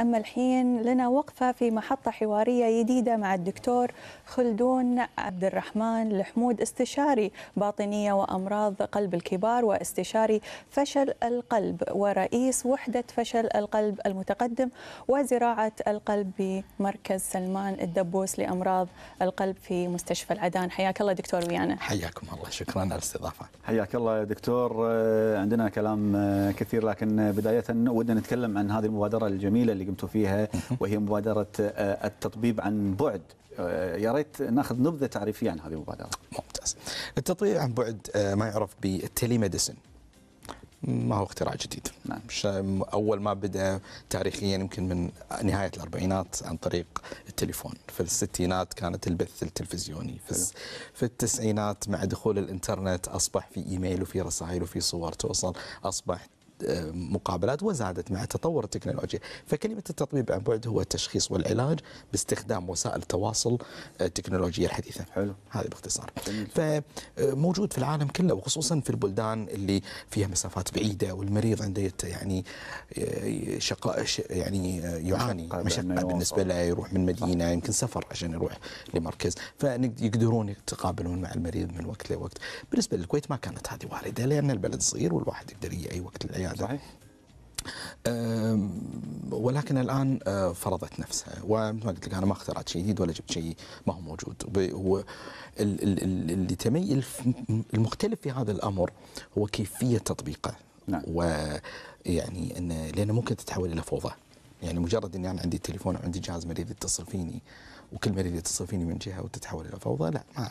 أما الحين لنا وقفة في محطة حوارية جديدة مع الدكتور خلدون عبد الرحمن الحمود استشاري باطنية وأمراض قلب الكبار واستشاري فشل القلب ورئيس وحدة فشل القلب المتقدم وزراعة القلب بمركز سلمان الدبوس لأمراض القلب في مستشفى العدان حياك الله دكتور ويانا حياكم الله شكرا على الاستضافة حياك الله يا دكتور آه، عندنا كلام آه، كثير لكن آه، بداية ودنا نتكلم عن هذه المبادرة الجميلة اللي قمتوا فيها وهي مبادرة آه، التطبيب عن بعد آه، يا ريت ناخذ نبذة تعريفية عن هذه المبادرة ممتاز التطبيب عن بعد آه، ما يعرف بالتليميديسن ما هو اختراع جديد نعم. أول ما بدأ تاريخيا يمكن من نهاية الأربعينات عن طريق التليفون في الستينات كانت البث التلفزيوني في, في التسعينات مع دخول الإنترنت أصبح في إيميل وفي رسائل وفي صور توصل أصبح مقابلات وزادت مع تطور التكنولوجيا فكلمة التطبيب عن بعد هو التشخيص والعلاج باستخدام وسائل التواصل التكنولوجية آه، الحديثة حلو هذه باختصار فموجود آه، في العالم كله وخصوصا في البلدان اللي فيها مسافات بعيدة والمريض عنده يعني آه، شقاء يعني يعاني مشقة بالنسبة له يروح من مدينة يمكن سفر عشان يروح لمركز فيقدرون يتقابلون مع المريض من وقت لوقت بالنسبة للكويت ما كانت هذه واردة لأن البلد صغير والواحد يقدر يجي أي وقت للعيادة العياده صحيح ولكن الان أه، فرضت نفسها ومثل ما قلت لك انا ما اخترعت شيء جديد ولا جبت شيء ما هو موجود هو اللي تميل المختلف في هذا الامر هو كيفيه تطبيقه نعم. ويعني انه لانه ممكن تتحول الى فوضى يعني مجرد اني انا عندي تليفون او عندي جهاز مريض يتصل فيني وكل مريض يتصل فيني من جهه وتتحول الى فوضى لا ما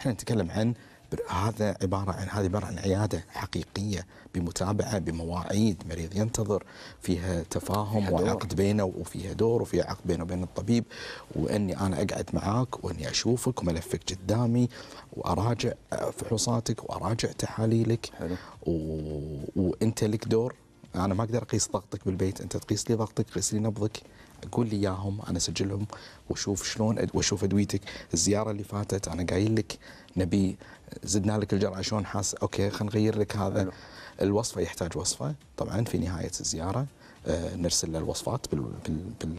احنا نتكلم عن هذا عباره عن هذه عباره عن عياده حقيقيه بمتابعه بمواعيد مريض ينتظر فيها تفاهم فيها وعقد بينه وفيها دور وفيها عقد بينه وبين الطبيب واني انا اقعد معاك واني اشوفك وملفك قدامي واراجع فحوصاتك واراجع تحاليلك حلو. و... وانت لك دور انا ما اقدر اقيس ضغطك بالبيت انت تقيس لي ضغطك قيس لي نبضك قول لي اياهم انا اسجلهم واشوف شلون واشوف ادويتك الزياره اللي فاتت انا قايل لك نبي زدنا لك الجرعه شلون حاس اوكي خلينا نغير لك هذا الوصفه يحتاج وصفه طبعا في نهايه الزياره آه، نرسل له الوصفات بال بال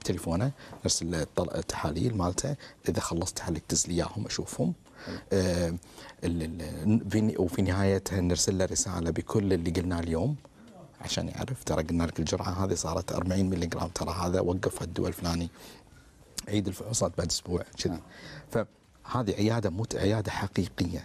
بتليفونه نرسل له التحاليل مالته اذا خلصت لك دز لي اياهم اشوفهم آه، وفي نهايتها نرسل له رساله بكل اللي قلناه اليوم عشان يعرف ترى قلنا لك الجرعه هذه صارت 40 ملي جرام ترى هذا وقف الدواء الفلاني عيد الفحوصات بعد اسبوع كذي فهذه عياده مو عياده حقيقيه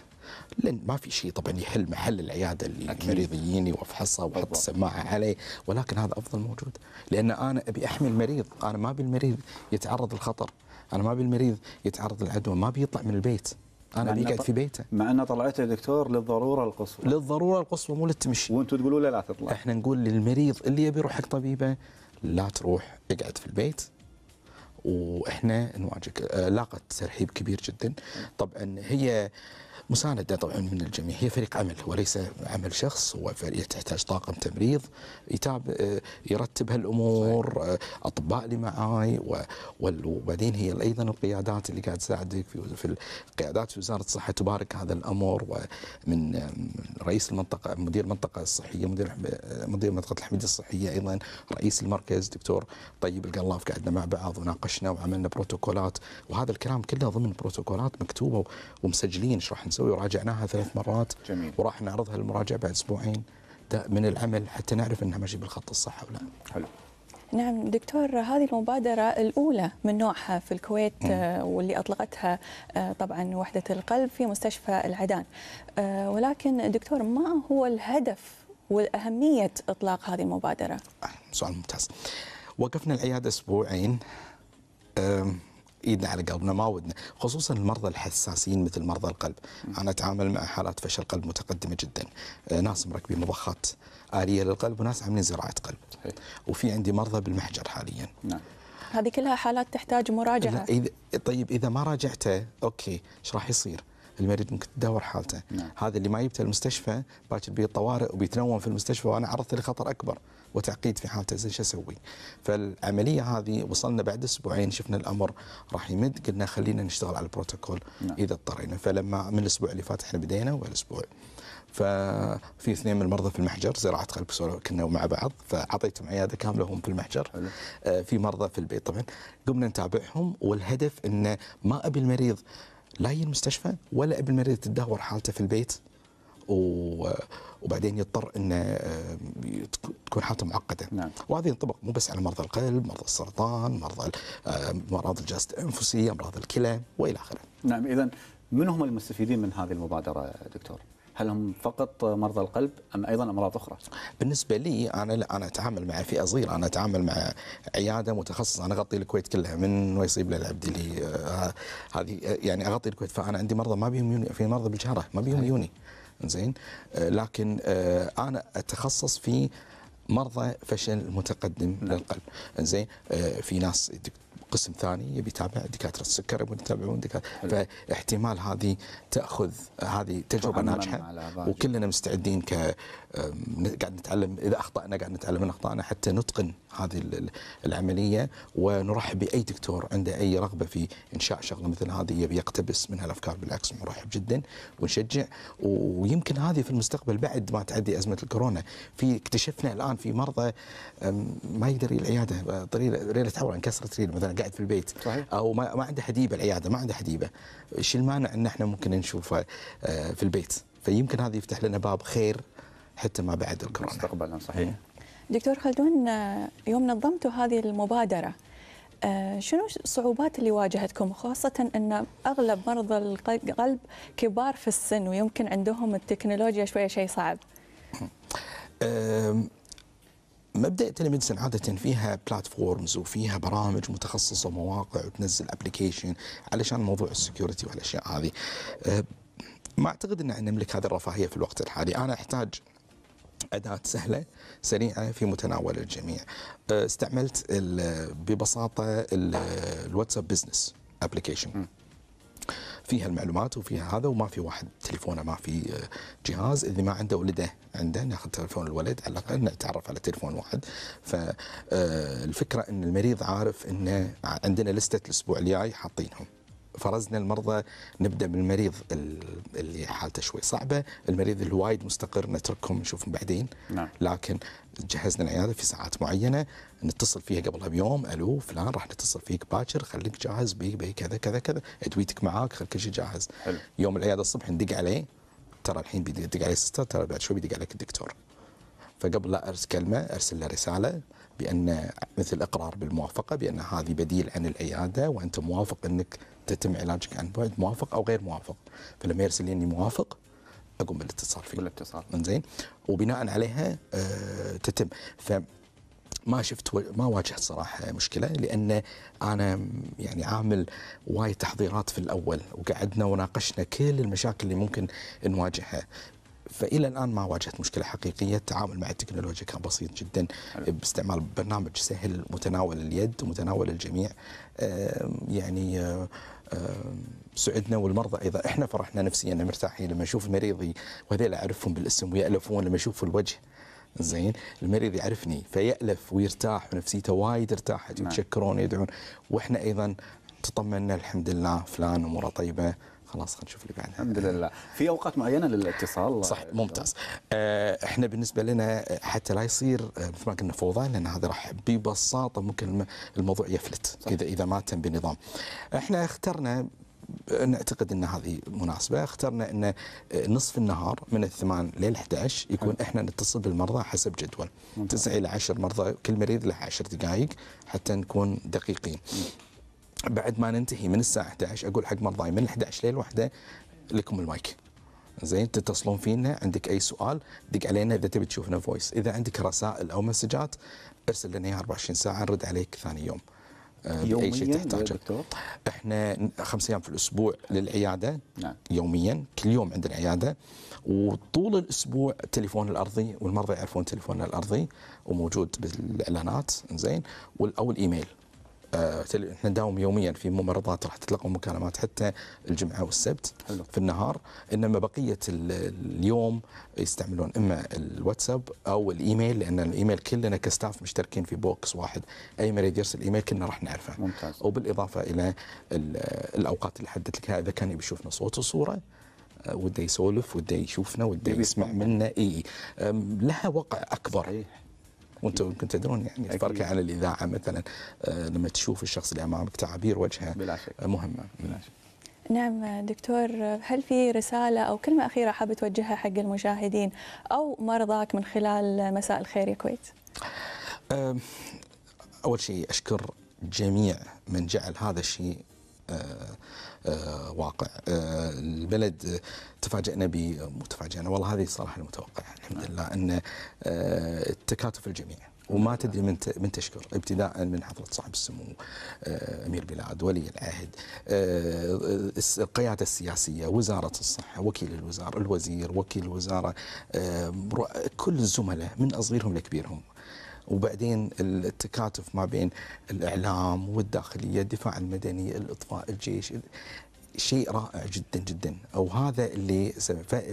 لان ما في شيء طبعا يحل محل العياده اللي المريض يجيني وافحصه واحط السماعه عليه ولكن هذا افضل موجود لان انا ابي احمي المريض انا ما ابي المريض يتعرض للخطر انا ما ابي المريض يتعرض للعدوى ما بيطلع من البيت انا اللي قاعد في بيته مع ان طلعته يا دكتور للضروره القصوى للضروره القصوى مو للتمشي وانتم تقولوا له لا تطلع احنا نقول للمريض اللي يبي يروح حق طبيبه لا تروح اقعد في البيت واحنا نواجهك آه، لاقت ترحيب كبير جدا طبعا هي مساندة طبعا من الجميع هي فريق عمل وليس عمل شخص هو فريق تحتاج طاقم تمريض يتابع آه، يرتب هالامور آه، اطباء اللي معاي وبعدين هي ايضا القيادات اللي قاعد تساعدك في في القيادات في وزاره الصحه تبارك هذا الامر ومن آه، رئيس المنطقه مدير المنطقه الصحيه مدير مدير منطقه الحميد الصحيه ايضا رئيس المركز دكتور طيب القلاف قعدنا مع بعض وناقشنا وعملنا بروتوكولات وهذا الكلام كله ضمن بروتوكولات مكتوبه ومسجلين ايش راح نسوي وراجعناها ثلاث مرات جميل. وراح نعرضها للمراجع بعد اسبوعين من العمل حتى نعرف انها ماشي بالخط الصح ولا حلو نعم دكتور هذه المبادرة الأولى من نوعها في الكويت آه، واللي أطلقتها آه، طبعا وحدة القلب في مستشفى العدان آه، ولكن دكتور ما هو الهدف وأهمية إطلاق هذه المبادرة؟ سؤال ممتاز وقفنا العيادة أسبوعين ايدنا على قلبنا ما ودنا خصوصا المرضى الحساسين مثل مرضى القلب انا اتعامل مع حالات فشل قلب متقدمه جدا آه، ناس مركبين مضخات اليه للقلب وناس عاملين زراعه قلب وفي عندي مرضى بالمحجر حاليا نعم هذه كلها حالات تحتاج مراجعه إذا طيب اذا ما راجعته اوكي ايش راح يصير المريض ممكن تدور حالته نعم. هذا اللي ما جبته المستشفى باكر بيه طوارئ وبيتنوم في المستشفى وانا عرضت لخطر اكبر وتعقيد في حالته زين شو اسوي؟ فالعمليه هذه وصلنا بعد اسبوعين شفنا الامر راح يمد قلنا خلينا نشتغل على البروتوكول نعم. اذا اضطرينا فلما من الاسبوع اللي فات احنا بدينا والاسبوع ففي اثنين من المرضى في المحجر زراعه قلب كنا مع بعض فاعطيتهم عياده كامله هم في المحجر آه، في مرضى في البيت طبعا قمنا نتابعهم والهدف انه ما ابي المريض لا هي المستشفى ولا ابن المريض تدهور حالته في البيت و وبعدين يضطر انه آه، تكون حالته معقده نعم. وهذا ينطبق مو بس على مرضى القلب مرضى السرطان مرضى امراض آه، الجهاز الانفسي امراض الكلى والى اخره نعم اذا من هم المستفيدين من هذه المبادره دكتور هل هم فقط مرضى القلب أم أيضا أمراض أخرى؟ بالنسبة لي أنا أنا أتعامل مع فئة صغيرة أنا أتعامل مع عيادة متخصصة أنا أغطي الكويت كلها من ويصيب للعبد اللي آه، هذه يعني أغطي الكويت فأنا عندي مرضى ما بيهم يوني في مرضى بالجهرة ما بيهم يوني زين آه، لكن آه، أنا أتخصص في مرضى فشل متقدم نعم. للقلب زين في ناس قسم ثاني يبي يتابع دكاتره السكر يبون يتابعون دكاتره فاحتمال هذه تاخذ هذه تجربه ناجحه وكلنا مستعدين ك قاعد نتعلم اذا اخطانا قاعد نتعلم من اخطائنا حتى نتقن هذه العمليه ونرحب باي دكتور عنده اي رغبه في انشاء شغله مثل هذه يبي يقتبس من هالافكار بالعكس مرحب جدا ونشجع ويمكن هذه في المستقبل بعد ما تعدي ازمه الكورونا في اكتشفنا الان في مرضى ما يقدر العياده طريقه تعور انكسرت ريله مثلا قاعد في البيت صحيح. او ما عنده حديبه العياده ما عنده حديبه ايش المانع ان احنا ممكن نشوفه آه، في البيت فيمكن هذا يفتح لنا باب خير حتى ما بعد الكورونا مستقبلا صحيح إيه. دكتور خلدون يوم نظمتوا هذه المبادرة آه، شنو الصعوبات اللي واجهتكم خاصة أن أغلب مرضى القلب كبار في السن ويمكن عندهم التكنولوجيا شوية شيء صعب مبدا تلميدسن عاده فيها بلاتفورمز وفيها برامج متخصصه ومواقع وتنزل ابلكيشن علشان موضوع السكيورتي والاشياء هذه ما اعتقد ان نملك هذه الرفاهيه في الوقت الحالي انا احتاج أداة سهلة سريعة في متناول الجميع أه، استعملت ببساطة الواتساب بزنس ابلكيشن فيها المعلومات وفيها هذا وما في واحد تليفونه ما في أه، جهاز اللي ما عنده ولده عنده ناخذ تليفون الولد على الاقل نتعرف على تليفون واحد فالفكره أه، ان المريض عارف انه عندنا لسته الاسبوع الجاي حاطينهم فرزنا المرضى نبدا بالمريض اللي حالته شوي صعبه، المريض اللي وايد مستقر نتركهم نشوفهم بعدين نعم. لكن جهزنا العياده في ساعات معينه نتصل فيها قبلها بيوم الو فلان راح نتصل فيك باكر خليك جاهز بي بي كذا كذا كذا ادويتك معاك خل كل شيء جاهز حلو. يوم العياده الصبح ندق عليه ترى الحين بيدق عليه سيستر ترى بعد شوي بيدق عليك الدكتور فقبل لا ارسل كلمه ارسل له رساله بان مثل اقرار بالموافقه بان هذه بديل عن العياده وانت موافق انك تتم علاجك عن بعد موافق او غير موافق فلما يرسل لي اني موافق اقوم بالاتصال فيه بالاتصال انزين وبناء عليها أه تتم ف ما شفت ما واجهت صراحه مشكله لان انا يعني عامل وايد تحضيرات في الاول وقعدنا وناقشنا كل المشاكل اللي ممكن نواجهها فإلى الآن ما واجهت مشكلة حقيقية التعامل مع التكنولوجيا كان بسيط جدا باستعمال برنامج سهل متناول اليد ومتناول الجميع يعني سعدنا والمرضى ايضا احنا فرحنا نفسيا مرتاحين لما اشوف مريضي وهذيل اعرفهم بالاسم ويالفون لما اشوف الوجه زين المريض يعرفني فيالف ويرتاح ونفسيته وايد ارتاحت نعم. يتشكرون يدعون واحنا ايضا تطمنا الحمد لله فلان اموره طيبه خلاص خلينا نشوف اللي بعدها الحمد لله في اوقات معينه للاتصال صح ممتاز آه، احنا بالنسبه لنا آه، حتى لا يصير آه، مثل ما قلنا فوضى لان هذا راح ببساطه ممكن الموضوع يفلت صح. اذا اذا ما تم بنظام احنا اخترنا نعتقد ان هذه مناسبه اخترنا ان نصف النهار من الثمان لل 11 يكون احنا نتصل بالمرضى حسب جدول 9 الى 10 مرضى كل مريض له 10 دقائق حتى نكون دقيقين بعد ما ننتهي من الساعه 11 اقول حق مرضاي من 11 للوحده لكم المايك زين تتصلون فينا عندك اي سؤال دق علينا اذا تبي تشوفنا فويس اذا عندك رسائل او مسجات ارسل لنا اياها 24 ساعه نرد عليك ثاني يوم آه، يوميا شيء تحتاجه احنا خمس ايام في الاسبوع للعياده نعم. يوميا كل يوم عندنا عياده وطول الاسبوع تليفون الارضي والمرضى يعرفون تليفوننا الارضي وموجود بالاعلانات زين او الايميل احنا نداوم يوميا في ممرضات راح تتلقوا مكالمات حتى الجمعه والسبت حلو. في النهار انما بقيه اليوم يستعملون اما الواتساب او الايميل لان الايميل كلنا كستاف مشتركين في بوكس واحد اي مريض يرسل ايميل كلنا راح نعرفه ممتاز وبالاضافه الى الاوقات اللي حددت لك اذا كان يبي يشوفنا صوت وصوره آه، وده يسولف وده يشوفنا وده يسمع منا اي لها وقع اكبر صحيح. وانتم يمكن تدرون يعني الفرق عن الاذاعه مثلا آه، لما تشوف الشخص اللي امامك تعابير وجهه بلا آه، شك. مهمه بلا شك. نعم دكتور هل في رسالة أو كلمة أخيرة حاب توجهها حق المشاهدين أو مرضاك من خلال مساء الخير يا كويت؟ آه، أول شيء أشكر جميع من جعل هذا الشيء آه، آه، واقع آه، البلد تفاجئنا ب تفاجئنا والله هذه الصراحه المتوقعه الحمد لله ان التكاتف الجميع وما تدري من من تشكر ابتداء من حضره صاحب السمو امير بلاد ولي العهد القياده السياسيه وزاره الصحه وكيل الوزاره الوزير وكيل الوزاره كل الزملاء من اصغرهم لكبيرهم وبعدين التكاتف ما بين الاعلام والداخليه، الدفاع المدني، الاطفاء، الجيش شيء رائع جدا جدا او هذا اللي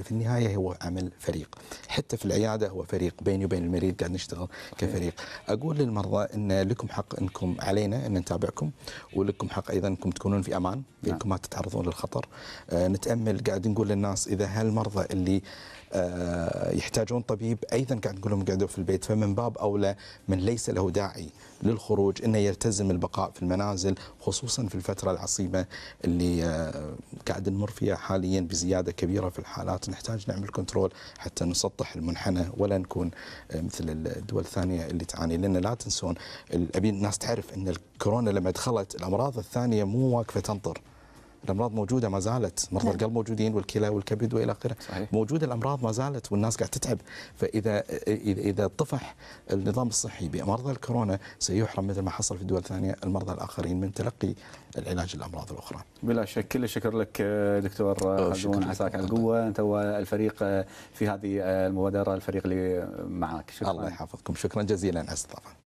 في النهايه هو عمل فريق حتى في العياده هو فريق بيني وبين المريض قاعد نشتغل كفريق اقول للمرضى ان لكم حق انكم علينا ان نتابعكم ولكم حق ايضا انكم تكونون في امان بانكم نعم. ما تتعرضون للخطر آه، نتامل قاعد نقول للناس اذا هالمرضى اللي آه، يحتاجون طبيب ايضا قاعد نقول لهم قعدوا في البيت فمن باب اولى من ليس له داعي للخروج انه يلتزم البقاء في المنازل خصوصا في الفتره العصيبه اللي آه، قاعد نمر فيها حاليا بزياده كبيره في الحالات نحتاج نعمل كنترول حتى نسطح المنحنى ولا نكون آه، مثل الدول الثانيه اللي تعاني لان لا تنسون ابي الناس تعرف ان الكورونا لما دخلت الامراض الثانيه مو واقفه تنطر الامراض موجوده ما زالت مرضى نعم. القلب موجودين والكلى والكبد والى اخره موجوده الامراض ما زالت والناس قاعد تتعب فاذا اذا طفح النظام الصحي بمرضى الكورونا سيحرم مثل ما حصل في دول ثانيه المرضى الاخرين من تلقي العلاج الامراض الاخرى. بلا شك كل الشكر لك دكتور خلدون عساك على القوه انت والفريق في هذه المبادره الفريق اللي معك شكرا. الله يحفظكم شكرا جزيلا على الاستضافه.